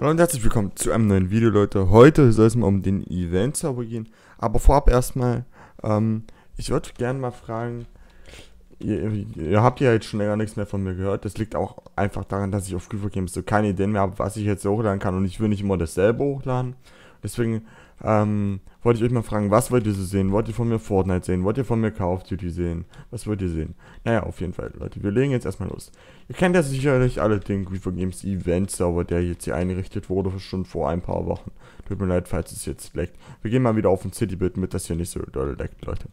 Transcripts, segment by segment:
Hallo und herzlich willkommen zu einem neuen Video, Leute. Heute soll es mal um den Event Server gehen. Aber vorab erstmal, ähm, ich würde gerne mal fragen, ihr, ihr, habt ja jetzt schon länger nichts mehr von mir gehört. Das liegt auch einfach daran, dass ich auf Google Games so keine Ideen mehr habe, was ich jetzt hochladen kann. Und ich will nicht immer dasselbe hochladen. Deswegen ähm, wollte ich euch mal fragen, was wollt ihr so sehen? Wollt ihr von mir Fortnite sehen? Wollt ihr von mir Call of Duty sehen? Was wollt ihr sehen? Naja, auf jeden Fall, Leute, wir legen jetzt erstmal los. Ihr kennt ja sicherlich alle den Griefer Games Event Server, der jetzt hier eingerichtet wurde, schon vor ein paar Wochen. Tut mir leid, falls es jetzt leckt. Wir gehen mal wieder auf den Citybild mit, dass hier nicht so doll leckt, Leute.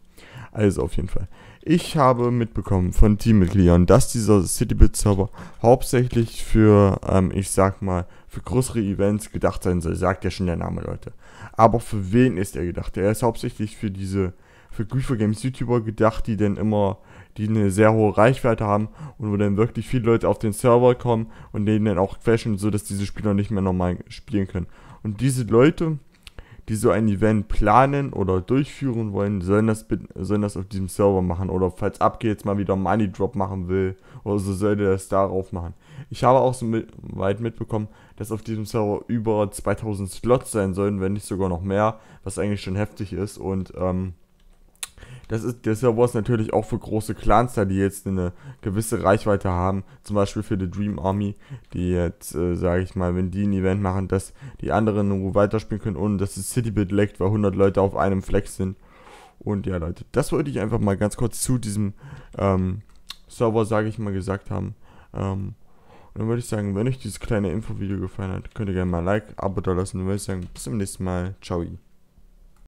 Also, auf jeden Fall. Ich habe mitbekommen von Teammitgliedern, dass dieser Citybild Server hauptsächlich für, ähm, ich sag mal, für größere Events gedacht sein soll. Sagt ja schon der Name, Leute. Aber aber für wen ist er gedacht? Er ist hauptsächlich für diese, für Griefer Games YouTuber gedacht, die dann immer, die eine sehr hohe Reichweite haben und wo dann wirklich viele Leute auf den Server kommen und denen dann auch crashen, sodass diese Spieler nicht mehr normal spielen können. Und diese Leute, die so ein Event planen oder durchführen wollen, sollen das, sollen das auf diesem Server machen. Oder falls Abge jetzt mal wieder Money Drop machen will oder so, sollte das darauf machen. Ich habe auch so mit, weit mitbekommen, dass auf diesem Server über 2000 Slots sein sollen, wenn nicht sogar noch mehr, was eigentlich schon heftig ist. Und ähm, das ist, das ist was natürlich auch für große Clans da, die jetzt eine gewisse Reichweite haben. Zum Beispiel für die Dream Army, die jetzt, äh, sage ich mal, wenn die ein Event machen, dass die anderen nur weiterspielen können, ohne dass das City Bit leckt, weil 100 Leute auf einem Flex sind. Und ja, Leute, das wollte ich einfach mal ganz kurz zu diesem ähm, Server, sage ich mal, gesagt haben. Ähm, und dann würde ich sagen, wenn euch dieses kleine Infovideo gefallen hat, könnt ihr gerne mal ein Like, Abo da lassen. Dann würde ich sagen, bis zum nächsten Mal. Ciao.